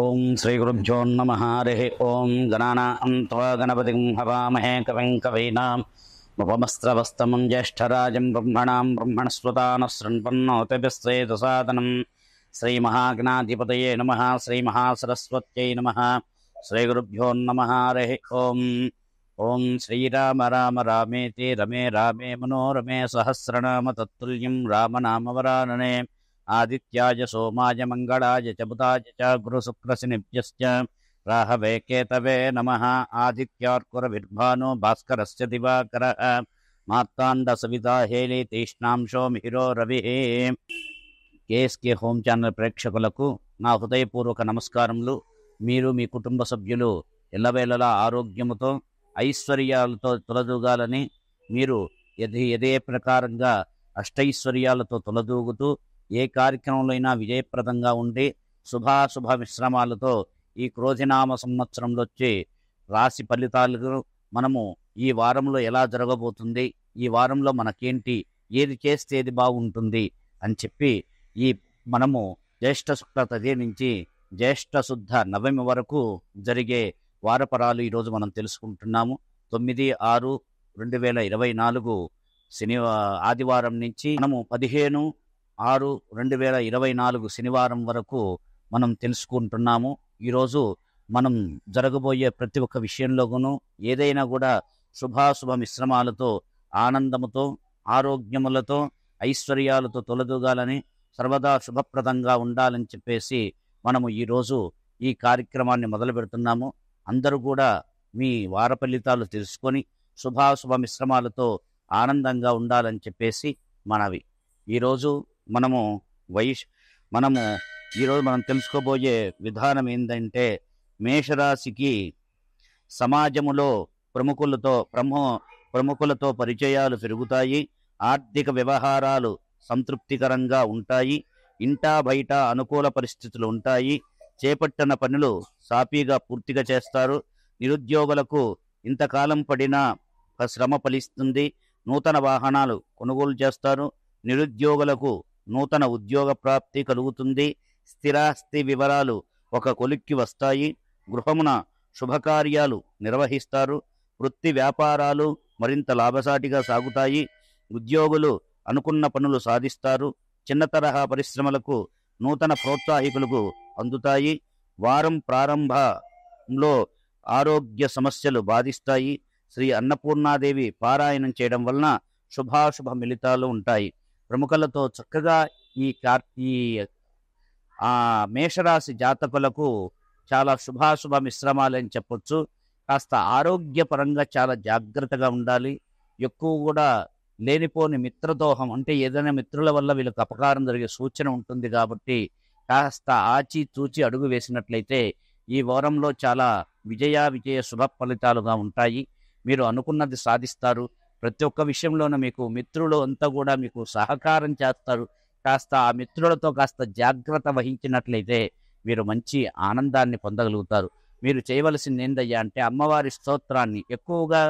ఓం శ్రీ గురుభ్యో నమ హరి ఓం గణానాంతో గణపతిం హవామహే కవిం కవీనాం ఉపమస్త్రవస్తమం జ్యేష్ఠరాజం బ్రహ్మణాం బ్రహ్మణస్వతానశృణ్వన్నోతిభిశ్రేతసాదనం శ్రీమహాగ్నాధిపతయే నమ శ్రీమహాసరస్వత్యై నమ శ్రీగురుభ్యో నమ హరి ఓం ఓం శ్రీరామ రామ రామేతి రమే రామే మనోరమే సహస్రనామ తత్తుల్యం రామనామవరాననే ఆదిత్యాయ సోమాయ మంగళాయ చబుతాయ చ గురుశుక్రశనిభ్యశ్చ రాహవే కేతవే నమ ఆదిత్యార్కురవిర్భానో భాస్కరస్య దివాకర మార్తాండ సవితా హేళి తీష్ణాంశో మిహిరో రవి కేఎస్కే హోమ్ ఛానల్ ప్రేక్షకులకు నా హృదయపూర్వక నమస్కారములు మీరు మీ కుటుంబ సభ్యులు ఎల్లవేళలా ఆరోగ్యముతో ఐశ్వర్యాలతో తొలదూగాలని మీరు ఎది ఎదే ప్రకారంగా అష్టైశ్వర్యాలతో తొలదూగుతూ ఏ కార్యక్రమంలో అయినా విజయప్రదంగా ఉండి శుభాశుభ మిశ్రమాలతో ఈ క్రోధినామ సంవత్సరంలో వచ్చే రాశి ఫలితాలు మనము ఈ వారంలో ఎలా జరగబోతుంది ఈ వారంలో మనకేంటి ఏది చేస్తే ఏది బాగుంటుంది అని చెప్పి ఈ మనము జ్యేష్ఠ శుక్ల తదే నుంచి జ్యేష్ఠ శుద్ధ నవమి వరకు జరిగే వారపరాలు ఈరోజు మనం తెలుసుకుంటున్నాము తొమ్మిది ఆరు రెండు వేల ఇరవై నాలుగు శని ఆదివారం నుంచి మనము పదిహేను ఆరు రెండు వేల ఇరవై నాలుగు శనివారం వరకు మనం తెలుసుకుంటున్నాము ఈరోజు మనం జరగబోయే ప్రతి ఒక్క విషయంలోనూ ఏదైనా కూడా శుభాశుభ మిశ్రమాలతో ఆనందముతో ఆరోగ్యములతో ఐశ్వర్యాలతో తొలదూగాలని సర్వదా శుభప్రదంగా ఉండాలని చెప్పేసి మనము ఈరోజు ఈ కార్యక్రమాన్ని మొదలు పెడుతున్నాము అందరూ కూడా మీ వార ఫలితాలు తెలుసుకొని శుభాశుభ మిశ్రమాలతో ఆనందంగా ఉండాలని చెప్పేసి మనవి ఈరోజు మనము వైష్ మనము ఈరోజు మనం తెలుసుకోబోయే విధానం ఏంటంటే మేషరాశికి సమాజములో ప్రముఖులతో ప్రము ప్రముఖులతో పరిచయాలు పెరుగుతాయి ఆర్థిక వ్యవహారాలు సంతృప్తికరంగా ఉంటాయి ఇంటా బయట అనుకూల పరిస్థితులు ఉంటాయి చేపట్టిన పనులు సాఫీగా పూర్తిగా చేస్తారు నిరుద్యోగులకు ఇంతకాలం పడిన శ్రమ ఫలిస్తుంది నూతన వాహనాలు కొనుగోలు చేస్తారు నిరుద్యోగులకు నూతన ఉద్యోగ ప్రాప్తి కలుగుతుంది స్థిరాస్తి వివరాలు ఒక కొలిక్కి వస్తాయి గృహమున శుభకార్యాలు నిర్వహిస్తారు వృత్తి వ్యాపారాలు మరింత లాభసాటిగా సాగుతాయి ఉద్యోగులు అనుకున్న పనులు సాధిస్తారు చిన్న తరహా పరిశ్రమలకు నూతన ప్రోత్సాహికులకు అందుతాయి వారం ప్రారంభంలో ఆరోగ్య సమస్యలు బాధిస్తాయి శ్రీ అన్నపూర్ణాదేవి పారాయణం చేయడం వలన శుభాశుభ మిళితాలు ఉంటాయి ప్రముఖులతో చక్కగా ఈ కార్తీ ఆ మేషరాశి జాతకులకు చాలా శుభాశుభ మిశ్రమాలు అని చెప్పొచ్చు కాస్త ఆరోగ్యపరంగా చాలా జాగ్రత్తగా ఉండాలి ఎక్కువ కూడా లేనిపోని మిత్రదోహం అంటే ఏదైనా మిత్రుల వల్ల వీళ్ళకి అపకారం జరిగే సూచన ఉంటుంది కాబట్టి కాస్త ఆచి అడుగు వేసినట్లయితే ఈ వారంలో చాలా విజయ విజయ శుభ ఫలితాలుగా ఉంటాయి మీరు అనుకున్నది సాధిస్తారు ప్రతి ఒక్క విషయంలోనూ మీకు మిత్రులు అంతా కూడా మీకు సహకారం చేస్తారు కాస్త ఆ మిత్రులతో కాస్త జాగ్రత్త వహించినట్లయితే మీరు మంచి ఆనందాన్ని పొందగలుగుతారు మీరు చేయవలసింది ఏందయ్యా అంటే అమ్మవారి స్తోత్రాన్ని ఎక్కువగా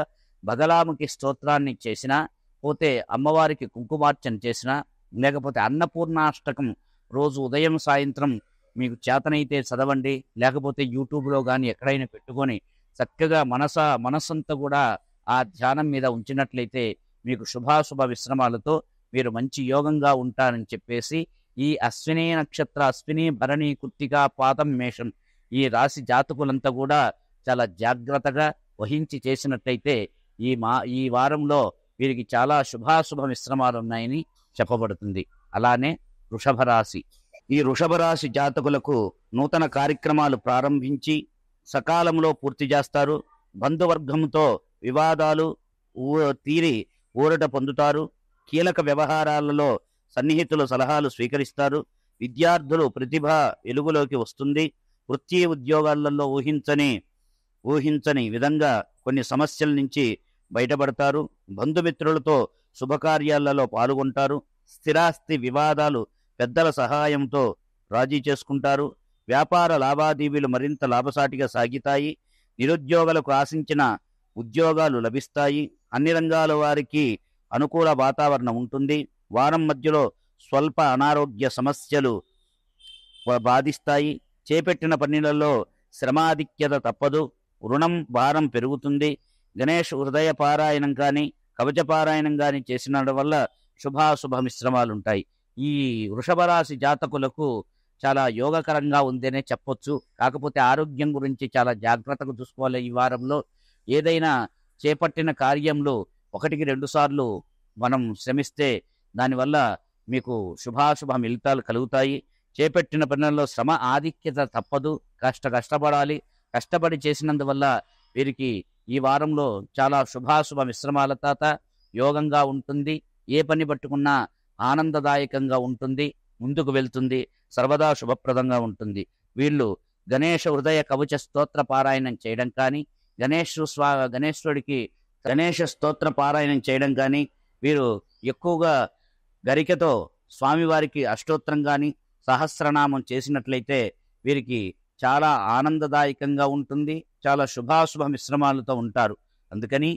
బదలాముకి స్తోత్రాన్ని చేసినా పోతే అమ్మవారికి కుంకుమార్చన చేసినా లేకపోతే అన్నపూర్ణాష్టకం రోజు ఉదయం సాయంత్రం మీకు చేతనైతే చదవండి లేకపోతే యూట్యూబ్లో కానీ ఎక్కడైనా పెట్టుకొని చక్కగా మనస మనస్సంతా కూడా ఆ ధ్యానం మీద ఉంచినట్లయితే మీకు శుభాశుభ విశ్రమాలతో మీరు మంచి యోగంగా ఉంటారని చెప్పేసి ఈ అశ్విని నక్షత్ర అశ్విని భరణి కుత్తిగా పాతం మేషం ఈ రాశి జాతకులంతా కూడా చాలా జాగ్రత్తగా వహించి చేసినట్లయితే ఈ మా ఈ వారంలో వీరికి చాలా శుభాశుభ మిశ్రమాలు ఉన్నాయని చెప్పబడుతుంది అలానే వృషభ రాశి ఈ వృషభ రాశి జాతకులకు నూతన కార్యక్రమాలు ప్రారంభించి సకాలంలో పూర్తి చేస్తారు బంధువర్గంతో వివాదాలు తీరి ఊరట పొందుతారు కీలక వ్యవహారాలలో సన్నిహితుల సలహాలు స్వీకరిస్తారు విద్యార్థులు ప్రతిభ వెలుగులోకి వస్తుంది వృత్తి ఉద్యోగాలలో ఊహించని ఊహించని విధంగా కొన్ని సమస్యల నుంచి బయటపడతారు బంధుమిత్రులతో శుభకార్యాలలో పాల్గొంటారు స్థిరాస్తి వివాదాలు పెద్దల సహాయంతో రాజీ చేసుకుంటారు వ్యాపార లావాదేవీలు మరింత లాభసాటిగా సాగితాయి నిరుద్యోగులకు ఆశించిన ఉద్యోగాలు లభిస్తాయి అన్ని రంగాల వారికి అనుకూల వాతావరణం ఉంటుంది వారం మధ్యలో స్వల్ప అనారోగ్య సమస్యలు బాధిస్తాయి చేపట్టిన పనులలో శ్రమాధిక్యత తప్పదు రుణం భారం పెరుగుతుంది గణేష్ హృదయ పారాయణం కానీ కవచ పారాయణం కానీ చేసిన వల్ల శుభాశుభ మిశ్రమాలుంటాయి ఈ వృషభ రాశి జాతకులకు చాలా యోగకరంగా ఉందనే చెప్పొచ్చు కాకపోతే ఆరోగ్యం గురించి చాలా జాగ్రత్తగా చూసుకోవాలి ఈ వారంలో ఏదైనా చేపట్టిన కార్యంలో ఒకటికి రెండు సార్లు మనం శ్రమిస్తే దానివల్ల మీకు శుభాశుభ మిలితాలు కలుగుతాయి చేపట్టిన పనుల్లో శ్రమ ఆధిక్యత తప్పదు కష్ట కష్టపడాలి కష్టపడి చేసినందువల్ల వీరికి ఈ వారంలో చాలా శుభాశుభ మిశ్రమాల తాత యోగంగా ఉంటుంది ఏ పని పట్టుకున్నా ఆనందదాయకంగా ఉంటుంది ముందుకు వెళ్తుంది సర్వదా శుభప్రదంగా ఉంటుంది వీళ్ళు గణేష హృదయ కవచ స్తోత్ర పారాయణం చేయడం కానీ గణేష్ స్వా గణేశ్వరుడికి గణేష స్తోత్ర పారాయణం చేయడం కానీ వీరు ఎక్కువగా గరికతో స్వామివారికి అష్టోత్తరం కానీ సహస్రనామం చేసినట్లయితే వీరికి చాలా ఆనందదాయకంగా ఉంటుంది చాలా శుభాశుభ మిశ్రమాలతో ఉంటారు అందుకని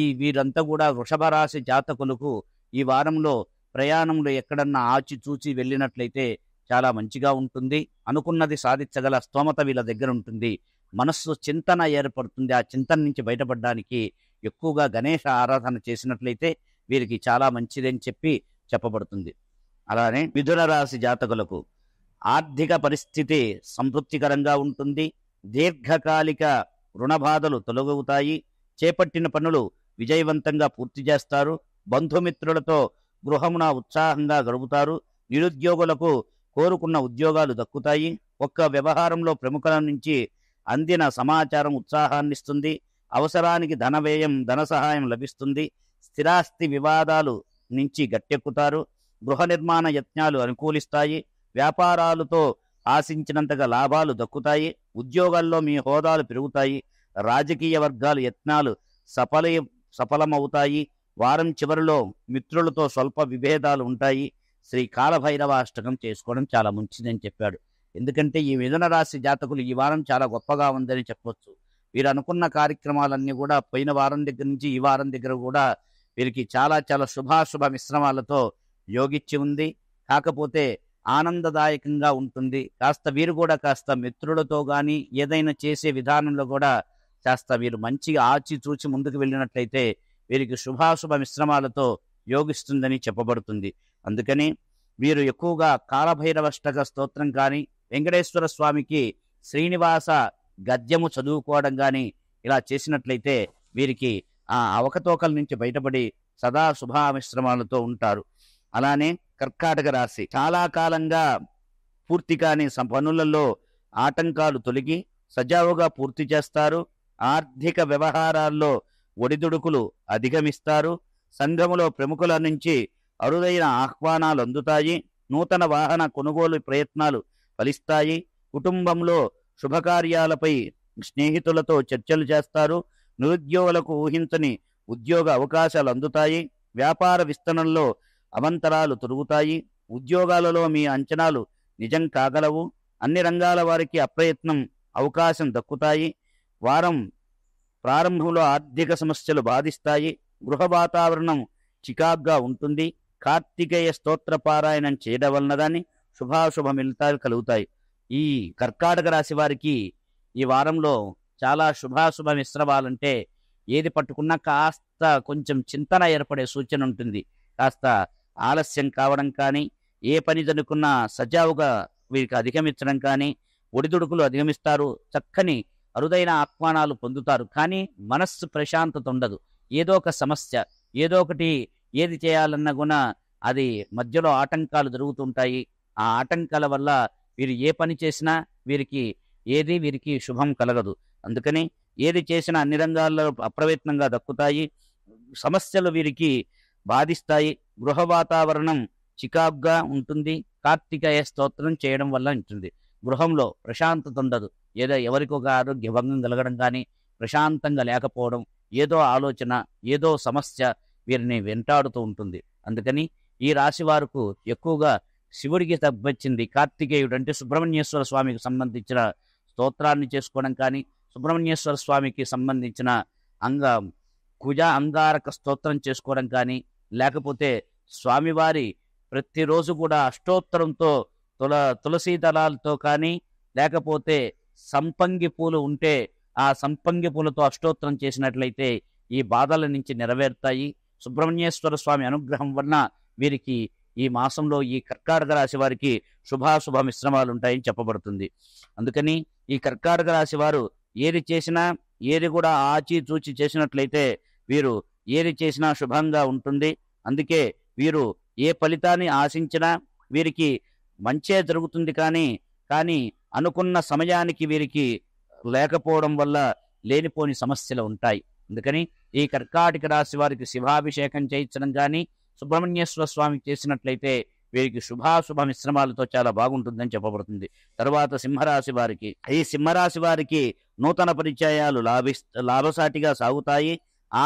ఈ వీరంతా కూడా వృషభ రాశి జాతకులకు ఈ వారంలో ప్రయాణంలో ఎక్కడన్నా ఆచి చూచి వెళ్ళినట్లయితే చాలా మంచిగా ఉంటుంది అనుకున్నది సాధించగల స్తోమత వీళ్ళ దగ్గర ఉంటుంది మనస్సు చింతన ఏర్పడుతుంది ఆ చింతన నుంచి బయటపడడానికి ఎక్కువగా గణేష ఆరాధన చేసినట్లయితే వీరికి చాలా మంచిదని చెప్పి చెప్పబడుతుంది అలానే మిథున రాశి జాతకులకు ఆర్థిక పరిస్థితి సంతృప్తికరంగా ఉంటుంది దీర్ఘకాలిక రుణబాధలు తొలగవుతాయి చేపట్టిన పనులు విజయవంతంగా పూర్తి చేస్తారు బంధుమిత్రులతో గృహమున ఉత్సాహంగా గడుపుతారు నిరుద్యోగులకు కోరుకున్న ఉద్యోగాలు దక్కుతాయి ఒక్క వ్యవహారంలో ప్రముఖుల నుంచి అందిన సమాచారం ఉత్సాహాన్నిస్తుంది అవసరానికి ధన వ్యయం ధన సహాయం లభిస్తుంది స్థిరాస్తి వివాదాలు నుంచి గట్టెక్కుతారు గృహ నిర్మాణ యత్నాలు అనుకూలిస్తాయి వ్యాపారాలతో ఆశించినంతగా లాభాలు దక్కుతాయి ఉద్యోగాల్లో మీ హోదాలు పెరుగుతాయి రాజకీయ వర్గాలు యత్నాలు సఫల సఫలమవుతాయి వారం చివరిలో మిత్రులతో స్వల్ప విభేదాలు ఉంటాయి శ్రీ కాలభైరవ అష్టకం చేసుకోవడం చాలా మంచిదని చెప్పాడు ఎందుకంటే ఈ మిథున రాశి జాతకులు ఈ వారం చాలా గొప్పగా ఉందని చెప్పవచ్చు వీరు అనుకున్న కార్యక్రమాలన్నీ కూడా పోయిన వారం దగ్గర నుంచి ఈ వారం దగ్గర కూడా వీరికి చాలా చాలా శుభాశుభ మిశ్రమాలతో యోగిచ్చి ఉంది కాకపోతే ఆనందదాయకంగా ఉంటుంది కాస్త వీరు కూడా కాస్త మిత్రులతో కానీ ఏదైనా చేసే విధానంలో కూడా కాస్త వీరు మంచిగా ఆచి చూచి ముందుకు వెళ్ళినట్లయితే వీరికి శుభాశుభ మిశ్రమాలతో యోగిస్తుందని చెప్పబడుతుంది అందుకని వీరు ఎక్కువగా కాలభైరవష్టక స్తోత్రం కానీ వెంకటేశ్వర స్వామికి శ్రీనివాస గద్యము చదువుకోవడం కానీ ఇలా చేసినట్లయితే వీరికి ఆ అవకతోకల నుంచి బయటపడి సదా శుభామిశ్రమాలతో ఉంటారు అలానే కర్కాటక రాశి చాలా కాలంగా పూర్తి కాని పనులలో ఆటంకాలు తొలగి సజావుగా పూర్తి చేస్తారు ఆర్థిక వ్యవహారాల్లో ఒడిదుడుకులు అధిగమిస్తారు సంఘములో ప్రముఖుల నుంచి అరుదైన ఆహ్వానాలు అందుతాయి నూతన వాహన కొనుగోలు ప్రయత్నాలు ఫలిస్తాయి కుటుంబంలో శుభకార్యాలపై స్నేహితులతో చర్చలు చేస్తారు నిరుద్యోగులకు ఊహించని ఉద్యోగ అవకాశాలు అందుతాయి వ్యాపార విస్తరణలో అవంతరాలు తొరుగుతాయి ఉద్యోగాలలో మీ అంచనాలు నిజం కాగలవు అన్ని రంగాల వారికి అప్రయత్నం అవకాశం దక్కుతాయి వారం ప్రారంభంలో ఆర్థిక సమస్యలు బాధిస్తాయి గృహ వాతావరణం చికాగ్గా ఉంటుంది కార్తికేయ స్తోత్ర పారాయణం చేయడం వలన శుభాశుభ మిలితాలు కలుగుతాయి ఈ కర్కాటక రాశి వారికి ఈ వారంలో చాలా శుభాశుభ మిశ్రమాలంటే ఏది పట్టుకున్నా కాస్త కొంచెం చింతన ఏర్పడే సూచన ఉంటుంది కాస్త ఆలస్యం కావడం కానీ ఏ పని జనుకున్నా సజావుగా వీరికి అధిగమించడం కానీ ఒడిదుడుకులు అధిగమిస్తారు చక్కని అరుదైన ఆత్మానాలు పొందుతారు కానీ మనస్సు ప్రశాంతత ఉండదు ఏదో ఒక సమస్య ఏదో ఒకటి ఏది చేయాలన్న గుణ అది మధ్యలో ఆటంకాలు జరుగుతుంటాయి ఆ ఆటంకాల వల్ల వీరు ఏ పని చేసినా వీరికి ఏది వీరికి శుభం కలగదు అందుకని ఏది చేసినా అన్ని రంగాల్లో అప్రయత్నంగా దక్కుతాయి సమస్యలు వీరికి బాధిస్తాయి గృహ వాతావరణం చికాగ్గా ఉంటుంది కార్తికేయ స్తోత్రం చేయడం వల్ల ఉంటుంది గృహంలో ప్రశాంతత ఉండదు ఏదో ఎవరికి ఒక ఆరోగ్య భంగం కలగడం కానీ ప్రశాంతంగా లేకపోవడం ఏదో ఆలోచన ఏదో సమస్య వీరిని వెంటాడుతూ ఉంటుంది అందుకని ఈ రాశి వారికి ఎక్కువగా శివుడికి తగ్గొచ్చింది కార్తికేయుడు అంటే సుబ్రహ్మణ్యేశ్వర స్వామికి సంబంధించిన స్తోత్రాన్ని చేసుకోవడం కానీ సుబ్రహ్మణ్యేశ్వర స్వామికి సంబంధించిన అంగ కుజ అంగారక స్తోత్రం చేసుకోవడం కానీ లేకపోతే స్వామివారి ప్రతిరోజు కూడా అష్టోత్తరంతో తుల తులసీ దళాలతో కానీ లేకపోతే సంపంగి పూలు ఉంటే ఆ సంపంగి పూలతో అష్టోత్తరం చేసినట్లయితే ఈ బాధల నుంచి నెరవేరుతాయి సుబ్రహ్మణ్యేశ్వర స్వామి అనుగ్రహం వలన వీరికి ఈ మాసంలో ఈ కర్కాటక రాశి వారికి శుభాశుభ మిశ్రమాలు ఉంటాయని చెప్పబడుతుంది అందుకని ఈ కర్కాటక రాశి వారు ఏది చేసినా ఏది కూడా ఆచితూచి చేసినట్లయితే వీరు ఏది చేసినా శుభంగా ఉంటుంది అందుకే వీరు ఏ ఫలితాన్ని ఆశించినా వీరికి మంచే జరుగుతుంది కానీ కానీ అనుకున్న సమయానికి వీరికి లేకపోవడం వల్ల లేనిపోని సమస్యలు ఉంటాయి అందుకని ఈ కర్కాటక రాశి వారికి శివాభిషేకం చేయించడం కానీ సుబ్రహ్మణ్యేశ్వర స్వామికి చేసినట్లయితే వీరికి శుభాశుభ మిశ్రమాలతో చాలా బాగుంటుందని చెప్పబడుతుంది తర్వాత సింహరాశి వారికి ఈ సింహరాశి వారికి నూతన పరిచయాలు లాభి లాభసాటిగా సాగుతాయి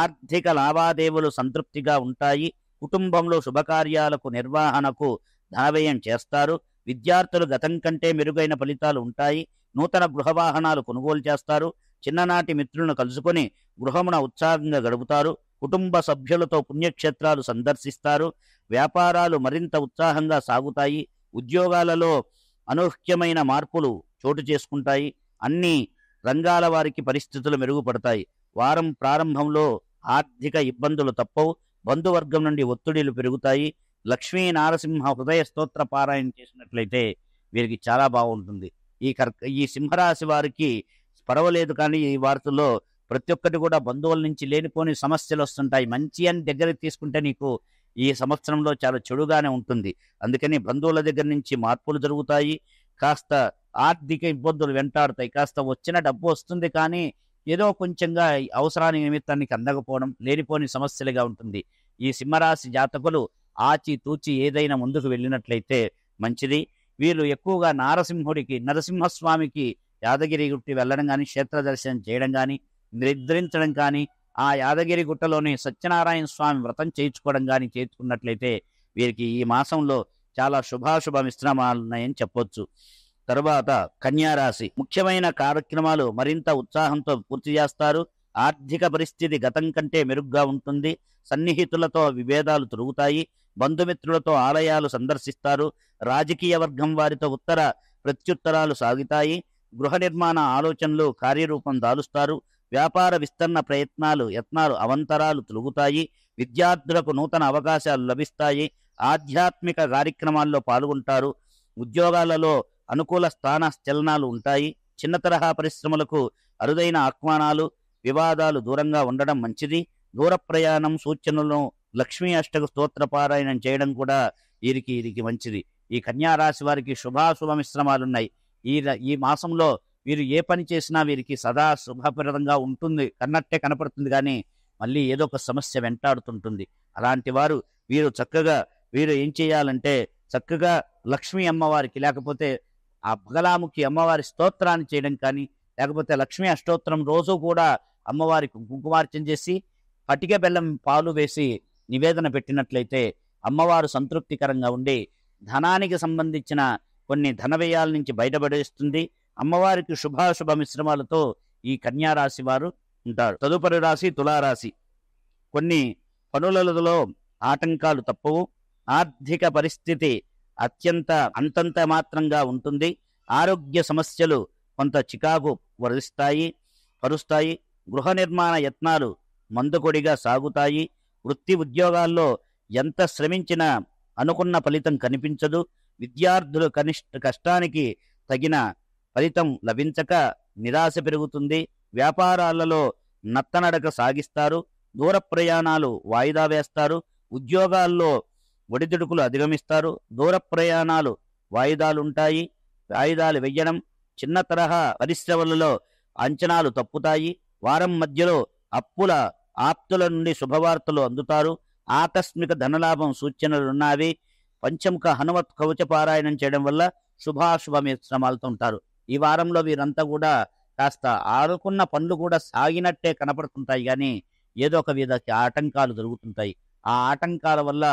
ఆర్థిక లావాదేవీలు సంతృప్తిగా ఉంటాయి కుటుంబంలో శుభకార్యాలకు నిర్వహణకు ధనవ్యయం చేస్తారు విద్యార్థులు గతం కంటే మెరుగైన ఫలితాలు ఉంటాయి నూతన గృహవాహనాలు కొనుగోలు చేస్తారు చిన్ననాటి మిత్రులను కలుసుకొని గృహమున ఉత్సాహంగా గడుపుతారు కుటుంబ సభ్యులతో పుణ్యక్షేత్రాలు సందర్శిస్తారు వ్యాపారాలు మరింత ఉత్సాహంగా సాగుతాయి ఉద్యోగాలలో అనూహ్యమైన మార్పులు చోటు చేసుకుంటాయి అన్ని రంగాల వారికి పరిస్థితులు మెరుగుపడతాయి వారం ప్రారంభంలో ఆర్థిక ఇబ్బందులు తప్పవు బంధువర్గం నుండి ఒత్తిడిలు పెరుగుతాయి లక్ష్మీ నారసింహ హృదయ స్తోత్ర పారాయణ చేసినట్లయితే వీరికి చాలా బాగుంటుంది ఈ కర్క ఈ సింహరాశి వారికి పరవలేదు కానీ ఈ వార్తల్లో ప్రతి ఒక్కటి కూడా బంధువుల నుంచి లేనిపోని సమస్యలు వస్తుంటాయి మంచి అని దగ్గరికి తీసుకుంటే నీకు ఈ సంవత్సరంలో చాలా చెడుగానే ఉంటుంది అందుకని బంధువుల దగ్గర నుంచి మార్పులు జరుగుతాయి కాస్త ఆర్థిక ఇబ్బందులు వెంటాడుతాయి కాస్త వచ్చిన డబ్బు వస్తుంది కానీ ఏదో కొంచెంగా అవసరాని నిమిత్తానికి అందకపోవడం లేనిపోని సమస్యలుగా ఉంటుంది ఈ సింహరాశి జాతకులు ఆచి తూచి ఏదైనా ముందుకు వెళ్ళినట్లయితే మంచిది వీళ్ళు ఎక్కువగా నారసింహుడికి నరసింహస్వామికి యాదగిరి గుట్టి వెళ్ళడం కానీ క్షేత్ర దర్శనం చేయడం కానీ నిద్రించడం కానీ ఆ యాదగిరి గుట్టలోని సత్యనారాయణ స్వామి వ్రతం చేయించుకోవడం కానీ చేర్చుకున్నట్లయితే వీరికి ఈ మాసంలో చాలా శుభాశుభ మిశ్రమాలు ఉన్నాయని చెప్పొచ్చు తరువాత కన్యారాశి ముఖ్యమైన కార్యక్రమాలు మరింత ఉత్సాహంతో పూర్తి చేస్తారు ఆర్థిక పరిస్థితి గతం కంటే మెరుగ్గా ఉంటుంది సన్నిహితులతో విభేదాలు తొలుగుతాయి బంధుమిత్రులతో ఆలయాలు సందర్శిస్తారు రాజకీయ వర్గం వారితో ఉత్తర ప్రత్యుత్తరాలు సాగుతాయి గృహ నిర్మాణ ఆలోచనలు కార్యరూపం దాలుస్తారు వ్యాపార విస్తరణ ప్రయత్నాలు యత్నాలు అవంతరాలు తొలుగుతాయి విద్యార్థులకు నూతన అవకాశాలు లభిస్తాయి ఆధ్యాత్మిక కార్యక్రమాల్లో పాల్గొంటారు ఉద్యోగాలలో అనుకూల స్థాన చలనాలు ఉంటాయి చిన్న తరహా పరిశ్రమలకు అరుదైన ఆహ్వానాలు వివాదాలు దూరంగా ఉండడం మంచిది దూర ప్రయాణం సూచనలను లక్ష్మీ అష్టక స్తోత్ర పారాయణం చేయడం కూడా వీరికి వీరికి మంచిది ఈ కన్యా రాశి వారికి శుభాశుభ మిశ్రమాలున్నాయి ఈ ఈ మాసంలో వీరు ఏ పని చేసినా వీరికి సదా శుభప్రదంగా ఉంటుంది కన్నట్టే కనపడుతుంది కానీ మళ్ళీ ఏదో ఒక సమస్య వెంటాడుతుంటుంది అలాంటి వారు వీరు చక్కగా వీరు ఏం చేయాలంటే చక్కగా లక్ష్మీ అమ్మవారికి లేకపోతే ఆ బగలాముఖి అమ్మవారి స్తోత్రాన్ని చేయడం కానీ లేకపోతే లక్ష్మీ అష్టోత్తరం రోజు కూడా అమ్మవారికి కుంకుమార్చన చేసి పటిక బెల్లం పాలు వేసి నివేదన పెట్టినట్లయితే అమ్మవారు సంతృప్తికరంగా ఉండి ధనానికి సంబంధించిన కొన్ని ధన వ్యయాల నుంచి బయటపడేస్తుంది అమ్మవారికి శుభాశుభ మిశ్రమాలతో ఈ కన్యారాశి వారు ఉంటారు తదుపరి రాశి తులారాశి కొన్ని పనులలో ఆటంకాలు తప్పవు ఆర్థిక పరిస్థితి అత్యంత అంతంత మాత్రంగా ఉంటుంది ఆరోగ్య సమస్యలు కొంత చికాకు వరిస్తాయి పరుస్తాయి గృహ నిర్మాణ యత్నాలు మందుకొడిగా సాగుతాయి వృత్తి ఉద్యోగాల్లో ఎంత శ్రమించినా అనుకున్న ఫలితం కనిపించదు విద్యార్థులు కనిష్ట కష్టానికి తగిన ఫలితం లభించక నిరాశ పెరుగుతుంది వ్యాపారాలలో నత్తనడక సాగిస్తారు దూర ప్రయాణాలు వాయిదా వేస్తారు ఉద్యోగాల్లో ఒడిదుడుకులు అధిగమిస్తారు దూర ప్రయాణాలు వాయిదాలుంటాయి వాయిదాలు వెయ్యడం చిన్న తరహా పరిశ్రమలలో అంచనాలు తప్పుతాయి వారం మధ్యలో అప్పుల ఆప్తుల నుండి శుభవార్తలు అందుతారు ఆకస్మిక ధనలాభం సూచనలున్నవి పంచముఖ హనుమత్ కవచ పారాయణం చేయడం వల్ల శుభాశుభ శ్రమాలతో ఉంటారు ఈ వారంలో వీరంతా కూడా కాస్త ఆరుకున్న పనులు కూడా సాగినట్టే కనపడుతుంటాయి కానీ ఏదో ఒక విధ ఆటంకాలు జరుగుతుంటాయి ఆ ఆటంకాల వల్ల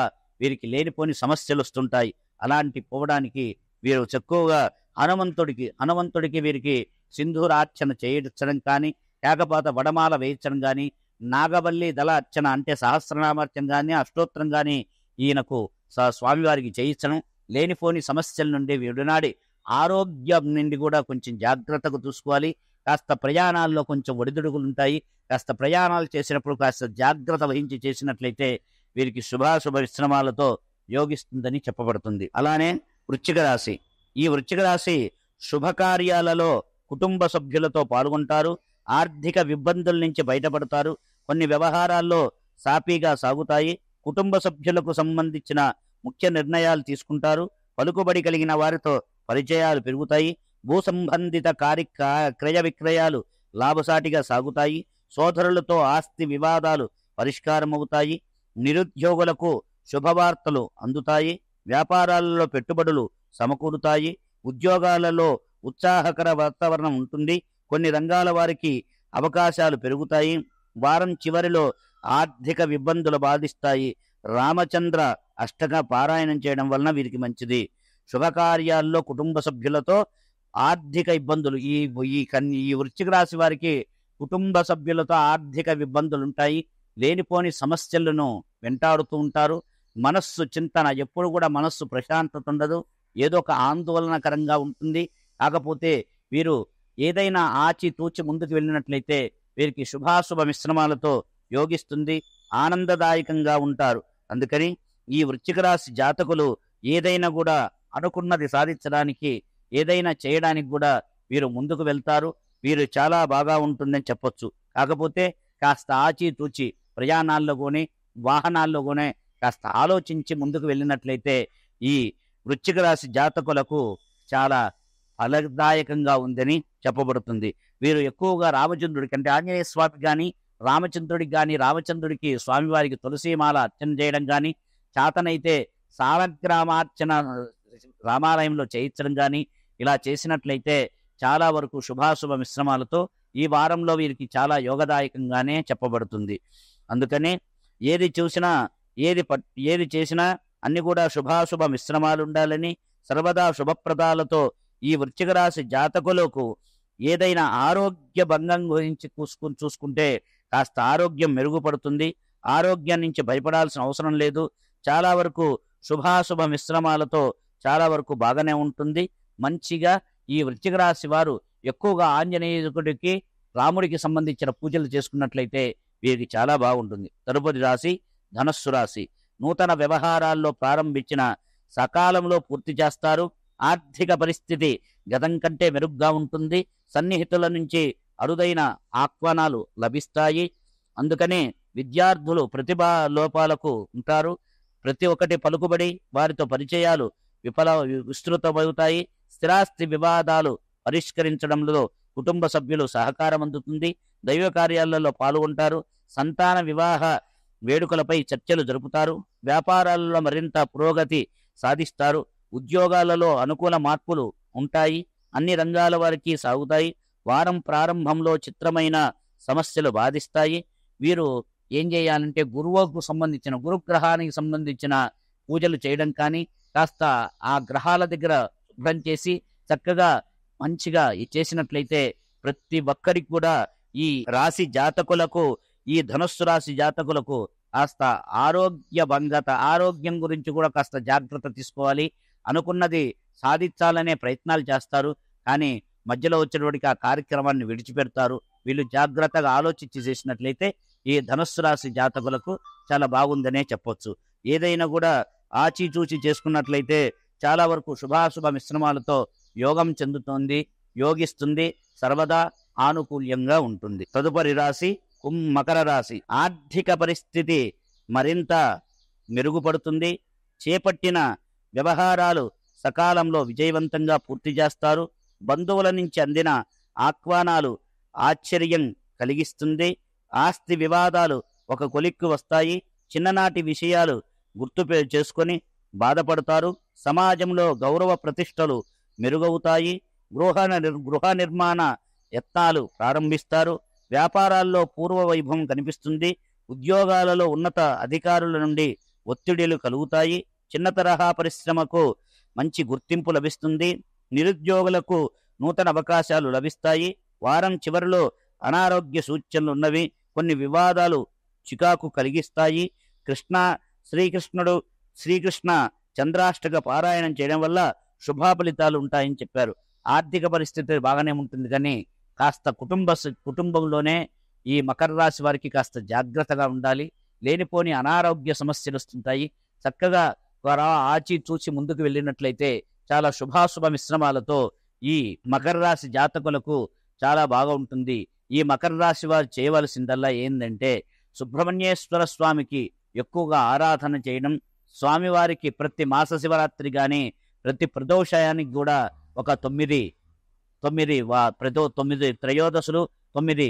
వీరికి లేనిపోని సమస్యలు వస్తుంటాయి అలాంటి పోవడానికి వీరు ఎక్కువగా హనుమంతుడికి హనుమంతుడికి వీరికి సింధూరార్చన చేయించడం కానీ కేకపాత వడమాల వేయించడం కానీ నాగవల్లి దళ అర్చన అంటే సహస్రనామార్చన కానీ అష్టోత్తరం కానీ ఈయనకు స్వామివారికి చేయించడం లేనిపోని సమస్యల నుండి వీడునాడి ఆరోగ్యం నుండి కూడా కొంచెం జాగ్రత్తగా చూసుకోవాలి కాస్త ప్రయాణాల్లో కొంచెం ఒడిదుడుగులు ఉంటాయి కాస్త ప్రయాణాలు చేసినప్పుడు కాస్త జాగ్రత్త వహించి చేసినట్లయితే వీరికి శుభాశుభ విశ్రమాలతో యోగిస్తుందని చెప్పబడుతుంది అలానే వృచ్చిక రాశి ఈ వృచ్చిక రాశి శుభకార్యాలలో కుటుంబ సభ్యులతో పాల్గొంటారు ఆర్థిక ఇబ్బందుల నుంచి బయటపడతారు కొన్ని వ్యవహారాల్లో సాపీగా సాగుతాయి కుటుంబ సభ్యులకు సంబంధించిన ముఖ్య నిర్ణయాలు తీసుకుంటారు పలుకుబడి కలిగిన వారితో పరిచయాలు పెరుగుతాయి భూ సంబంధిత కార్య క్రయ విక్రయాలు లాభసాటిగా సాగుతాయి సోదరులతో ఆస్తి వివాదాలు పరిష్కారమవుతాయి నిరుద్యోగులకు శుభవార్తలు అందుతాయి వ్యాపారాలలో పెట్టుబడులు సమకూరుతాయి ఉద్యోగాలలో ఉత్సాహకర వాతావరణం ఉంటుంది కొన్ని రంగాల వారికి అవకాశాలు పెరుగుతాయి వారం చివరిలో ఆర్థిక ఇబ్బందులు బాధిస్తాయి రామచంద్ర అష్టక పారాయణం చేయడం వలన వీరికి మంచిది శుభకార్యాల్లో కుటుంబ సభ్యులతో ఆర్థిక ఇబ్బందులు ఈ ఈ కన్య ఈ వృశ్చిక రాశి వారికి కుటుంబ సభ్యులతో ఆర్థిక ఇబ్బందులు ఉంటాయి లేనిపోని సమస్యలను వెంటాడుతూ ఉంటారు మనస్సు చింతన ఎప్పుడు కూడా మనస్సు ప్రశాంతత ఉండదు ఏదో ఒక ఆందోళనకరంగా ఉంటుంది కాకపోతే వీరు ఏదైనా ఆచితూచి ముందుకు వెళ్ళినట్లయితే వీరికి శుభాశుభ మిశ్రమాలతో యోగిస్తుంది ఆనందదాయకంగా ఉంటారు అందుకని ఈ వృశ్చిక రాశి జాతకులు ఏదైనా కూడా అనుకున్నది సాధించడానికి ఏదైనా చేయడానికి కూడా వీరు ముందుకు వెళ్తారు వీరు చాలా బాగా ఉంటుందని చెప్పొచ్చు కాకపోతే కాస్త ఆచితూచి వాహనాల్లో కానీ కాస్త ఆలోచించి ముందుకు వెళ్ళినట్లయితే ఈ వృచ్చిక రాశి జాతకులకు చాలా ఫలదాయకంగా ఉందని చెప్పబడుతుంది వీరు ఎక్కువగా రామచంద్రుడికి అంటే ఆంజనేయ స్వామి కానీ రామచంద్రుడికి కానీ రామచంద్రుడికి స్వామివారికి తులసీమాల అర్చన చేయడం కానీ చాతనైతే సాలగ్రామార్చన రామాలయంలో చేయించడం కానీ ఇలా చేసినట్లయితే చాలా వరకు శుభాశుభ మిశ్రమాలతో ఈ వారంలో వీరికి చాలా యోగదాయకంగానే చెప్పబడుతుంది అందుకని ఏది చూసినా ఏది ఏది చేసినా అన్ని కూడా శుభాశుభ మిశ్రమాలు ఉండాలని సర్వదా శుభప్రదాలతో ఈ వృశ్చిక రాశి జాతకులకు ఏదైనా ఆరోగ్య భంగం గురించి చూసుకుని చూసుకుంటే కాస్త ఆరోగ్యం మెరుగుపడుతుంది ఆరోగ్యం నుంచి భయపడాల్సిన అవసరం లేదు చాలా వరకు శుభాశుభ మిశ్రమాలతో చాలా వరకు బాగానే ఉంటుంది మంచిగా ఈ వృత్తిక రాశి వారు ఎక్కువగా ఆంజనేయుడికి రాముడికి సంబంధించిన పూజలు చేసుకున్నట్లయితే వీరికి చాలా బాగుంటుంది తదుపరి రాశి ధనస్సు రాశి నూతన వ్యవహారాల్లో ప్రారంభించిన సకాలంలో పూర్తి చేస్తారు ఆర్థిక పరిస్థితి గతం కంటే మెరుగ్గా ఉంటుంది సన్నిహితుల నుంచి అరుదైన ఆహ్వానాలు లభిస్తాయి అందుకనే విద్యార్థులు ప్రతిభా లోపాలకు ఉంటారు ప్రతి ఒక్కటి పలుకుబడి వారితో పరిచయాలు విఫల విస్తృతమవుతాయి స్థిరాస్తి వివాదాలు పరిష్కరించడంలో కుటుంబ సభ్యులు సహకారం అందుతుంది దైవ కార్యాలలో పాల్గొంటారు సంతాన వివాహ వేడుకలపై చర్చలు జరుపుతారు వ్యాపారాలలో మరింత పురోగతి సాధిస్తారు ఉద్యోగాలలో అనుకూల మార్పులు ఉంటాయి అన్ని రంగాల వారికి సాగుతాయి వారం ప్రారంభంలో చిత్రమైన సమస్యలు బాధిస్తాయి వీరు ఏం చేయాలంటే గురువుకు సంబంధించిన గురుగ్రహానికి సంబంధించిన పూజలు చేయడం కానీ కాస్త ఆ గ్రహాల దగ్గర శుభ్రం చేసి చక్కగా మంచిగా చేసినట్లయితే ప్రతి ఒక్కరికి కూడా ఈ రాశి జాతకులకు ఈ ధనుస్సు రాశి జాతకులకు కాస్త ఆరోగ్య భంగత ఆరోగ్యం గురించి కూడా కాస్త జాగ్రత్త తీసుకోవాలి అనుకున్నది సాధించాలనే ప్రయత్నాలు చేస్తారు కానీ మధ్యలో వచ్చినప్పటికి ఆ కార్యక్రమాన్ని విడిచిపెడతారు వీళ్ళు జాగ్రత్తగా ఆలోచించి చేసినట్లయితే ఈ ధనుస్సు రాశి జాతకులకు చాలా బాగుందనే చెప్పొచ్చు ఏదైనా కూడా ఆచిచూచి చేసుకున్నట్లయితే చాలా వరకు శుభాశుభ మిశ్రమాలతో యోగం చెందుతోంది యోగిస్తుంది సర్వదా ఆనుకూల్యంగా ఉంటుంది తదుపరి రాశి కుం మకర రాశి ఆర్థిక పరిస్థితి మరింత మెరుగుపడుతుంది చేపట్టిన వ్యవహారాలు సకాలంలో విజయవంతంగా పూర్తి చేస్తారు బంధువుల నుంచి అందిన ఆహ్వానాలు ఆశ్చర్యం కలిగిస్తుంది ఆస్తి వివాదాలు ఒక కొలిక్కు వస్తాయి చిన్ననాటి విషయాలు గుర్తు చేసుకొని బాధపడతారు సమాజంలో గౌరవ ప్రతిష్టలు మెరుగవుతాయి గృహ గృహ నిర్మాణ యత్నాలు ప్రారంభిస్తారు వ్యాపారాల్లో పూర్వ వైభవం కనిపిస్తుంది ఉద్యోగాలలో ఉన్నత అధికారుల నుండి ఒత్తిడిలు కలుగుతాయి చిన్న తరహా పరిశ్రమకు మంచి గుర్తింపు లభిస్తుంది నిరుద్యోగులకు నూతన అవకాశాలు లభిస్తాయి వారం చివరిలో అనారోగ్య సూచనలు ఉన్నవి కొన్ని వివాదాలు చికాకు కలిగిస్తాయి కృష్ణా శ్రీకృష్ణుడు శ్రీకృష్ణ చంద్రాష్టక పారాయణం చేయడం వల్ల శుభాఫలితాలు ఉంటాయని చెప్పారు ఆర్థిక పరిస్థితి బాగానే ఉంటుంది కానీ కాస్త కుటుంబ కుటుంబంలోనే ఈ మకర రాశి వారికి కాస్త జాగ్రత్తగా ఉండాలి లేనిపోని అనారోగ్య సమస్యలు వస్తుంటాయి చక్కగా వారు ఆచి చూసి ముందుకు వెళ్ళినట్లయితే చాలా శుభాశుభ మిశ్రమాలతో ఈ మకర రాశి జాతకులకు చాలా బాగా ఉంటుంది ఈ మకర రాశి వారు చేయవలసిందల్లా ఏంటంటే సుబ్రహ్మణ్యేశ్వర స్వామికి ఎక్కువగా ఆరాధన చేయడం స్వామివారికి ప్రతి మాస శివరాత్రి కానీ ప్రతి ప్రదోషయానికి కూడా ఒక తొమ్మిది తొమ్మిది వా ప్రదో తొమ్మిది త్రయోదశులు తొమ్మిది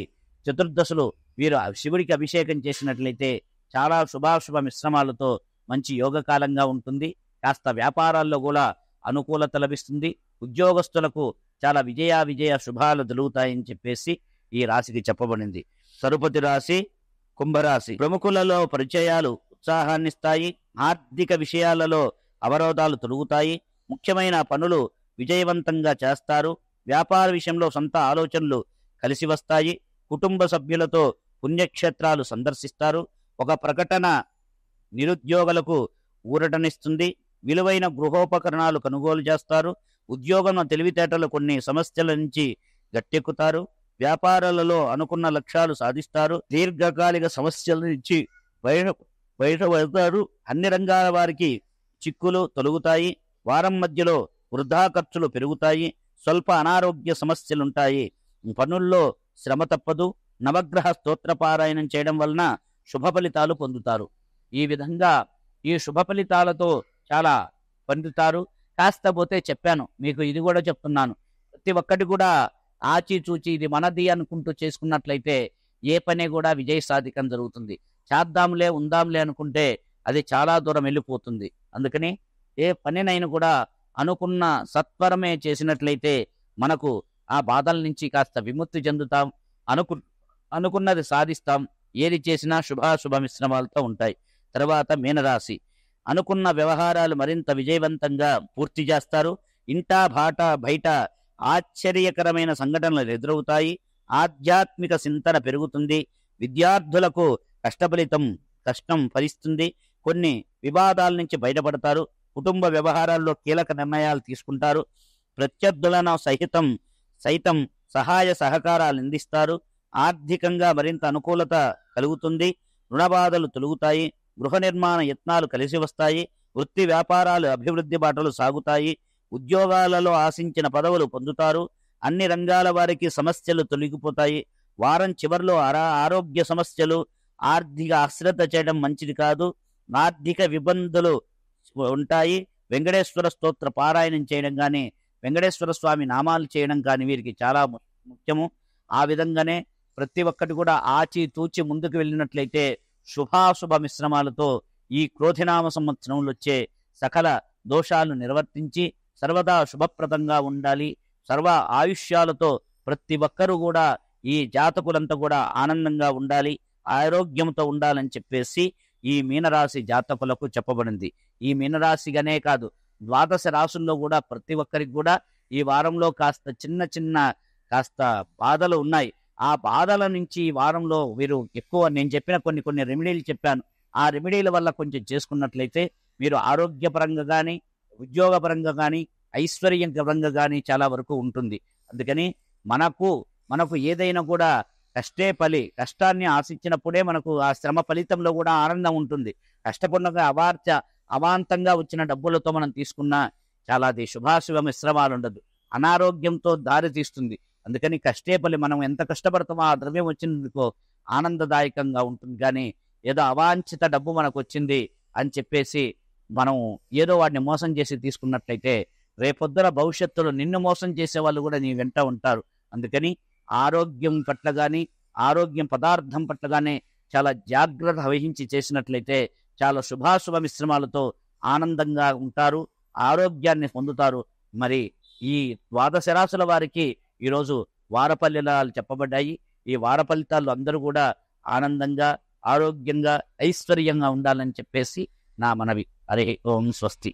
చతుర్దశులు వీరు శివుడికి అభిషేకం చేసినట్లయితే చాలా శుభాశుభ మిశ్రమాలతో మంచి యోగకాలంగా ఉంటుంది కాస్త వ్యాపారాల్లో కూడా అనుకూలత లభిస్తుంది ఉద్యోగస్తులకు చాలా విజయ విజయ శుభాలు దొరుకుతాయని చెప్పేసి ఈ రాశికి చెప్పబడింది సరుపతి రాశి కుంభరాశి ప్రముఖులలో పరిచయాలు ఉత్సాహాన్నిస్తాయి ఆర్థిక విషయాలలో అవరోధాలు తొలుగుతాయి ముఖ్యమైన పనులు విజయవంతంగా చేస్తారు వ్యాపార విషయంలో సొంత ఆలోచనలు కలిసి వస్తాయి కుటుంబ సభ్యులతో పుణ్యక్షేత్రాలు సందర్శిస్తారు ఒక ప్రకటన నిరుద్యోగులకు ఊరటనిస్తుంది విలువైన గృహోపకరణాలు కొనుగోలు చేస్తారు ఉద్యోగంలో తెలివితేటలు కొన్ని సమస్యల నుంచి గట్టెక్కుతారు వ్యాపారాలలో అనుకున్న లక్ష్యాలు సాధిస్తారు దీర్ఘకాలిక సమస్యల నుంచి బయట బయటపడతారు అన్ని రంగాల వారికి చిక్కులు తొలుగుతాయి వారం మధ్యలో వృధా ఖర్చులు పెరుగుతాయి స్వల్ప అనారోగ్య సమస్యలుంటాయి పనుల్లో శ్రమ తప్పదు నవగ్రహ స్తోత్ర పారాయణం చేయడం వలన శుభ ఫలితాలు పొందుతారు ఈ విధంగా ఈ శుభ ఫలితాలతో చాలా పొందుతారు కాస్త పోతే చెప్పాను మీకు ఇది కూడా చెప్తున్నాను ప్రతి ఒక్కటి కూడా ఆచిచూచి ఇది మనది అనుకుంటూ చేసుకున్నట్లయితే ఏ పని కూడా విజయ సాధికం జరుగుతుంది చేద్దాంలే ఉందాంలే అనుకుంటే అది చాలా దూరం వెళ్ళిపోతుంది అందుకని ఏ పనినైనా కూడా అనుకున్న సత్వరమే చేసినట్లయితే మనకు ఆ బాధల నుంచి కాస్త విముక్తి చెందుతాం అనుకు అనుకున్నది సాధిస్తాం ఏది చేసినా శుభాశుభ మిశ్రమాలతో ఉంటాయి తర్వాత మీనరాశి అనుకున్న వ్యవహారాలు మరింత విజయవంతంగా పూర్తి చేస్తారు ఇంటా బాట బయట ఆశ్చర్యకరమైన సంఘటనలు ఎదురవుతాయి ఆధ్యాత్మిక చింతన పెరుగుతుంది విద్యార్థులకు కష్టఫలితం కష్టం ఫలిస్తుంది కొన్ని వివాదాల నుంచి బయటపడతారు కుటుంబ వ్యవహారాల్లో కీలక నిర్ణయాలు తీసుకుంటారు ప్రత్యర్థులను సహితం సైతం సహాయ సహకారాలు అందిస్తారు ఆర్థికంగా మరింత అనుకూలత కలుగుతుంది రుణబాధలు తొలుగుతాయి గృహ నిర్మాణ యత్నాలు కలిసి వస్తాయి వృత్తి వ్యాపారాలు అభివృద్ధి బాటలు సాగుతాయి ఉద్యోగాలలో ఆశించిన పదవులు పొందుతారు అన్ని రంగాల వారికి సమస్యలు తొలగిపోతాయి వారం చివరిలో ఆరోగ్య సమస్యలు ఆర్థిక అశ్రద్ధ చేయడం మంచిది కాదు ఆర్థిక ఇబ్బందులు ఉంటాయి వెంకటేశ్వర స్తోత్ర పారాయణం చేయడం కానీ వెంకటేశ్వర స్వామి నామాలు చేయడం కానీ వీరికి చాలా ముఖ్యము ఆ విధంగానే ప్రతి ఒక్కటి కూడా ఆచి తూచి ముందుకు వెళ్ళినట్లయితే శుభాశుభ మిశ్రమాలతో ఈ క్రోధినామ సంవత్సరంలో వచ్చే సకల దోషాలను నిర్వర్తించి సర్వదా శుభప్రదంగా ఉండాలి సర్వ ఆయుష్యాలతో ప్రతి ఒక్కరూ కూడా ఈ జాతకులంతా కూడా ఆనందంగా ఉండాలి ఆరోగ్యంతో ఉండాలని చెప్పేసి ఈ మీనరాశి జాతకులకు చెప్పబడింది ఈ మీనరాశిగానే కాదు ద్వాదశ రాసుల్లో కూడా ప్రతి ఒక్కరికి కూడా ఈ వారంలో కాస్త చిన్న చిన్న కాస్త బాధలు ఉన్నాయి ఆ బాధల నుంచి ఈ వారంలో మీరు ఎక్కువ నేను చెప్పిన కొన్ని కొన్ని రెమెడీలు చెప్పాను ఆ రెమెడీల వల్ల కొంచెం చేసుకున్నట్లయితే మీరు ఆరోగ్యపరంగా కానీ ఉద్యోగపరంగా కానీ ఐశ్వర్యం పరంగా కానీ చాలా వరకు ఉంటుంది అందుకని మనకు మనకు ఏదైనా కూడా కష్టే ఫలి కష్టాన్ని ఆశించినప్పుడే మనకు ఆ శ్రమ ఫలితంలో కూడా ఆనందం ఉంటుంది కష్టపడినగా అవార్చ అవాంతంగా వచ్చిన డబ్బులతో మనం తీసుకున్న చాలా అది శుభాశుభ మిశ్రమాలు ఉండదు అనారోగ్యంతో దారి తీస్తుంది అందుకని కష్టే ఫలి మనం ఎంత కష్టపడతామో ఆ ద్రవ్యం వచ్చినందుకు ఆనందదాయకంగా ఉంటుంది కానీ ఏదో అవాంఛిత డబ్బు మనకు వచ్చింది అని చెప్పేసి మనం ఏదో వాడిని మోసం చేసి తీసుకున్నట్లయితే రేపొద్దున భవిష్యత్తులో నిన్ను మోసం చేసే వాళ్ళు కూడా నీ వెంట ఉంటారు అందుకని ఆరోగ్యం పట్ల కానీ ఆరోగ్యం పదార్థం పట్ల కానీ చాలా జాగ్రత్త వహించి చేసినట్లయితే చాలా శుభాశుభ మిశ్రమాలతో ఆనందంగా ఉంటారు ఆరోగ్యాన్ని పొందుతారు మరి ఈ ద్వాదశరాశుల వారికి ఈరోజు వార చెప్పబడ్డాయి ఈ వార ఫలితాలు అందరూ కూడా ఆనందంగా ఆరోగ్యంగా ఐశ్వర్యంగా ఉండాలని చెప్పేసి నా మనవి హరి ఓం స్వస్తి